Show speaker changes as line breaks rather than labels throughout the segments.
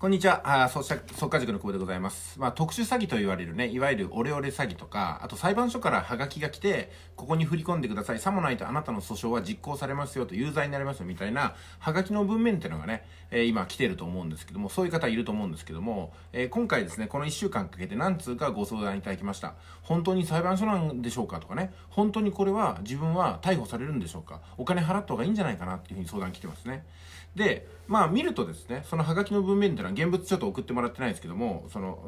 こんにちは。あそ速稼塾の久保でございます。まあ、特殊詐欺と言われるね、いわゆるオレオレ詐欺とか、あと裁判所からハガキが来て、ここに振り込んでください。さもないとあなたの訴訟は実行されますよと、有罪になりますよみたいな、ハガキの文面っていうのがね、えー、今来てると思うんですけども、そういう方いると思うんですけども、えー、今回ですね、この1週間かけて何通かご相談いただきました。本当に裁判所なんでしょうかとかね、本当にこれは自分は逮捕されるんでしょうかお金払った方がいいんじゃないかなっていうふうに相談来てますね。で、まあ見るとですね、そのハガキの文面ってのはのは現物ちょっと送ってもらってないんですけども、その、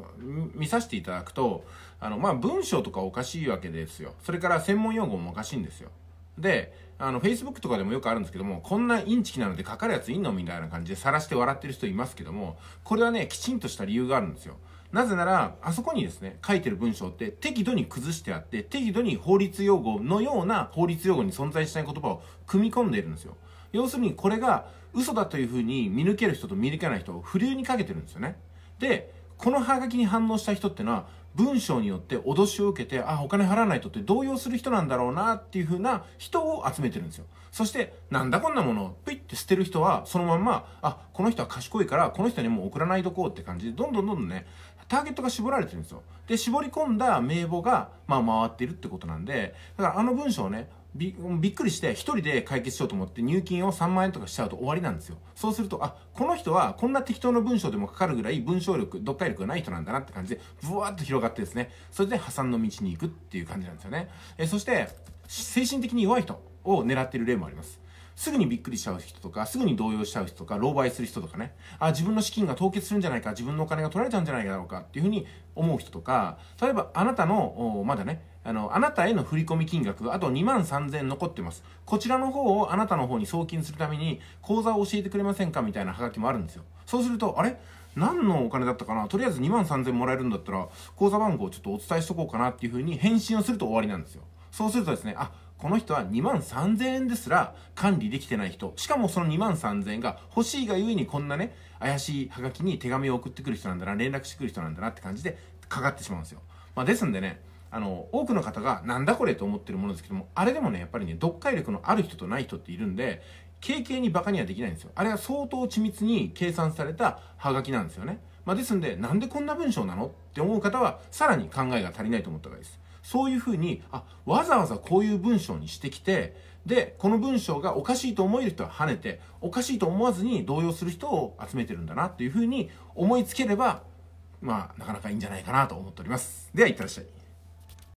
見させていただくと、あの、まあ、文章とかおかしいわけですよ。それから専門用語もおかしいんですよ。で、あの、Facebook とかでもよくあるんですけども、こんなインチキなのでかかるやついんのみたいな感じで晒して笑ってる人いますけども、これはね、きちんとした理由があるんですよ。なぜなら、あそこにですね、書いてる文章って適度に崩してあって、適度に法律用語のような法律用語に存在しない言葉を組み込んでいるんですよ。要するにこれが嘘だというふうに見抜ける人と見抜けない人を不流にかけてるんですよね。で、このハガキに反応した人っていうのは文章によって脅しを受けて、あ、お金払わないとって動揺する人なんだろうなっていうふうな人を集めてるんですよ。そして、なんだこんなものをピッて捨てる人は、そのまんま、あ、この人は賢いから、この人にもう送らないとこうって感じで、どんどんどんどんね、ターゲットが絞られてるんですよ。で、絞り込んだ名簿が、まあ、回ってるってことなんで、だからあの文章をね、びっくりして1人で解決しようと思って入金を3万円とかしちゃうと終わりなんですよそうするとあこの人はこんな適当な文章でもかかるぐらい文章力読解力がない人なんだなって感じでブワーッと広がってですねそれで破産の道に行くっていう感じなんですよねえそして精神的に弱い人を狙ってる例もありますすぐにびっくりしちゃう人とか、すぐに動揺しちゃう人とか、狼狽する人とかね、あ、自分の資金が凍結するんじゃないか、自分のお金が取られちゃうんじゃないだろうかっていうふうに思う人とか、例えばあなたの、まだね、あの、あなたへの振込金額があと2万3000残ってます。こちらの方をあなたの方に送金するために、口座を教えてくれませんかみたいなハガキもあるんですよ。そうすると、あれ何のお金だったかなとりあえず2万3000もらえるんだったら、口座番号をちょっとお伝えしとこうかなっていうふうに返信をすると終わりなんですよ。そうするとですね、あ、この人は2万3000円ですら管理できてない人。しかもその2万3000円が欲しいがゆえにこんなね、怪しいハガキに手紙を送ってくる人なんだな、連絡してくる人なんだなって感じでかかってしまうんですよ。まあですんでね、あの、多くの方がなんだこれと思ってるものですけども、あれでもね、やっぱりね、読解力のある人とない人っているんで、軽々にバカにはできないんですよ。あれは相当緻密に計算されたハガキなんですよね。まあ、ですんで、なんでこんな文章なのって思う方は、さらに考えが足りないと思った方がいいです。そういうふうに、あ、わざわざこういう文章にしてきて、で、この文章がおかしいと思える人は跳ねて、おかしいと思わずに動揺する人を集めてるんだなっていうふうに思いつければ、まあ、なかなかいいんじゃないかなと思っております。では、いってらっしゃい。